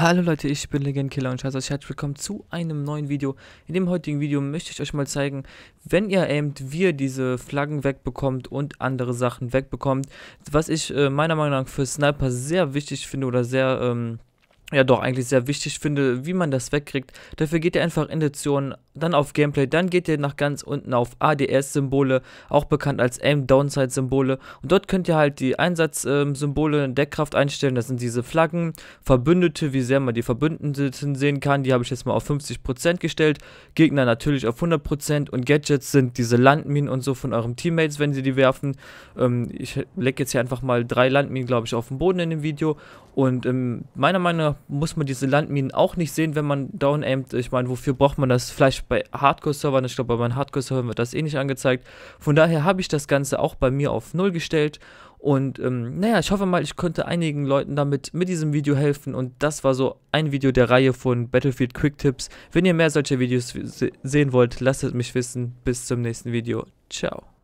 Hallo Leute, ich bin Legendkiller und Schatzers. Herzlich willkommen zu einem neuen Video. In dem heutigen Video möchte ich euch mal zeigen, wenn ihr aimt, wie ihr diese Flaggen wegbekommt und andere Sachen wegbekommt, was ich äh, meiner Meinung nach für Sniper sehr wichtig finde oder sehr ähm, ja doch eigentlich sehr wichtig finde, wie man das wegkriegt. Dafür geht ihr einfach in Edition, dann auf Gameplay, dann geht ihr nach ganz unten auf ADS-Symbole, auch bekannt als Aim-Downside-Symbole. Und dort könnt ihr halt die Einsatzsymbole in Deckkraft einstellen. Das sind diese Flaggen, Verbündete, wie sehr man die Verbündeten sehen kann. Die habe ich jetzt mal auf 50% gestellt. Gegner natürlich auf 100% und Gadgets sind diese Landminen und so von eurem Teammates, wenn sie die werfen. Ähm, ich lecke jetzt hier einfach mal drei Landminen, glaube ich, auf den Boden in dem Video. Und ähm, meiner Meinung nach muss man diese Landminen auch nicht sehen, wenn man downaimt. Ich meine, wofür braucht man das? Vielleicht bei Hardcore-Servern. Ich glaube, bei meinen Hardcore-Servern wird das eh nicht angezeigt. Von daher habe ich das Ganze auch bei mir auf Null gestellt. Und ähm, naja, ich hoffe mal, ich konnte einigen Leuten damit mit diesem Video helfen. Und das war so ein Video der Reihe von Battlefield Quick Tips. Wenn ihr mehr solcher Videos se sehen wollt, lasst es mich wissen. Bis zum nächsten Video. Ciao.